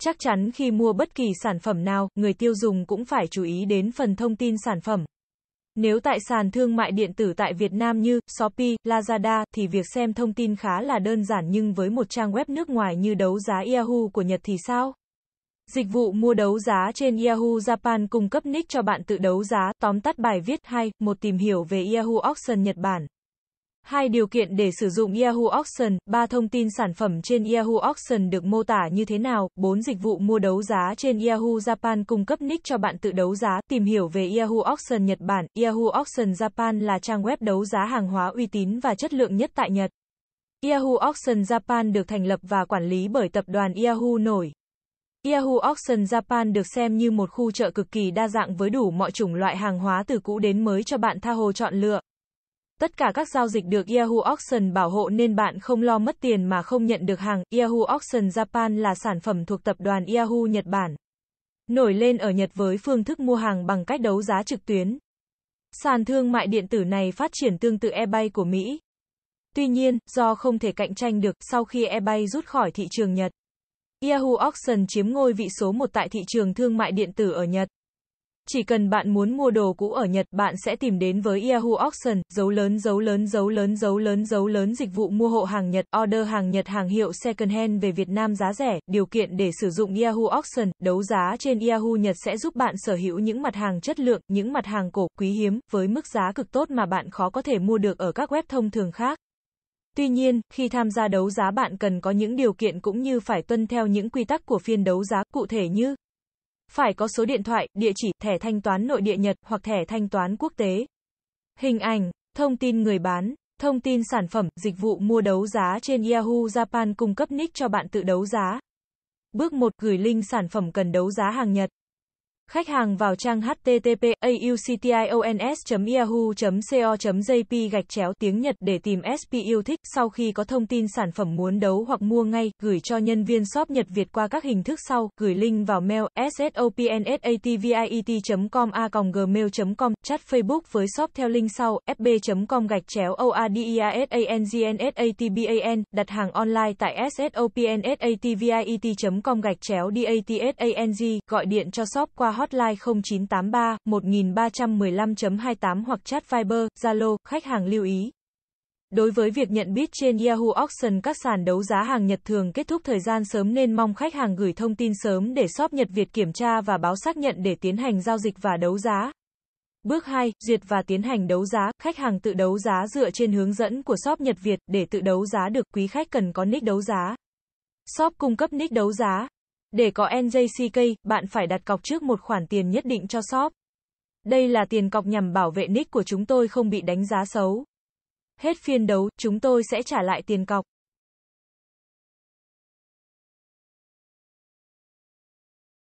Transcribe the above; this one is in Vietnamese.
Chắc chắn khi mua bất kỳ sản phẩm nào, người tiêu dùng cũng phải chú ý đến phần thông tin sản phẩm. Nếu tại sàn thương mại điện tử tại Việt Nam như Shopee, Lazada thì việc xem thông tin khá là đơn giản nhưng với một trang web nước ngoài như đấu giá Yahoo của Nhật thì sao? Dịch vụ mua đấu giá trên Yahoo Japan cung cấp nick cho bạn tự đấu giá, tóm tắt bài viết hay một tìm hiểu về Yahoo Auction Nhật Bản. Hai điều kiện để sử dụng Yahoo Auction, ba thông tin sản phẩm trên Yahoo Auction được mô tả như thế nào, bốn dịch vụ mua đấu giá trên Yahoo Japan cung cấp nick cho bạn tự đấu giá, tìm hiểu về Yahoo Auction Nhật Bản, Yahoo Auction Japan là trang web đấu giá hàng hóa uy tín và chất lượng nhất tại Nhật. Yahoo Auction Japan được thành lập và quản lý bởi tập đoàn Yahoo nổi. Yahoo Auction Japan được xem như một khu chợ cực kỳ đa dạng với đủ mọi chủng loại hàng hóa từ cũ đến mới cho bạn tha hồ chọn lựa. Tất cả các giao dịch được Yahoo Auction bảo hộ nên bạn không lo mất tiền mà không nhận được hàng. Yahoo Auction Japan là sản phẩm thuộc tập đoàn Yahoo Nhật Bản. Nổi lên ở Nhật với phương thức mua hàng bằng cách đấu giá trực tuyến. Sàn thương mại điện tử này phát triển tương tự eBay của Mỹ. Tuy nhiên, do không thể cạnh tranh được sau khi eBay rút khỏi thị trường Nhật, Yahoo Auction chiếm ngôi vị số 1 tại thị trường thương mại điện tử ở Nhật. Chỉ cần bạn muốn mua đồ cũ ở Nhật, bạn sẽ tìm đến với Yahoo Auction, dấu lớn dấu lớn dấu lớn dấu lớn dấu lớn dịch vụ mua hộ hàng Nhật, order hàng Nhật hàng hiệu second hand về Việt Nam giá rẻ, điều kiện để sử dụng Yahoo Auction, đấu giá trên Yahoo Nhật sẽ giúp bạn sở hữu những mặt hàng chất lượng, những mặt hàng cổ quý hiếm với mức giá cực tốt mà bạn khó có thể mua được ở các web thông thường khác. Tuy nhiên, khi tham gia đấu giá bạn cần có những điều kiện cũng như phải tuân theo những quy tắc của phiên đấu giá cụ thể như phải có số điện thoại, địa chỉ, thẻ thanh toán nội địa Nhật hoặc thẻ thanh toán quốc tế. Hình ảnh, thông tin người bán, thông tin sản phẩm, dịch vụ mua đấu giá trên Yahoo Japan cung cấp nick cho bạn tự đấu giá. Bước 1. Gửi link sản phẩm cần đấu giá hàng Nhật. Khách hàng vào trang http auctions.yahoo.co.jp gạch chéo tiếng Nhật để tìm SP yêu thích. Sau khi có thông tin sản phẩm muốn đấu hoặc mua ngay, gửi cho nhân viên shop Nhật Việt qua các hình thức sau, gửi link vào mail sopnsatviet.com a gmail.com, chat Facebook với shop theo link sau, fb.com gạch chéo oadiasangnsatban, đặt hàng online tại sopnsatviet.com gạch chéo datsang, gọi điện cho shop qua hotline 0983 1315.28 hoặc chat Viber, Zalo, khách hàng lưu ý. Đối với việc nhận biết trên Yahoo Auction các sàn đấu giá hàng Nhật thường kết thúc thời gian sớm nên mong khách hàng gửi thông tin sớm để shop Nhật Việt kiểm tra và báo xác nhận để tiến hành giao dịch và đấu giá. Bước 2, duyệt và tiến hành đấu giá, khách hàng tự đấu giá dựa trên hướng dẫn của shop Nhật Việt để tự đấu giá được quý khách cần có nick đấu giá. Shop cung cấp nick đấu giá, để có NJCK, bạn phải đặt cọc trước một khoản tiền nhất định cho shop. Đây là tiền cọc nhằm bảo vệ nick của chúng tôi không bị đánh giá xấu. Hết phiên đấu, chúng tôi sẽ trả lại tiền cọc.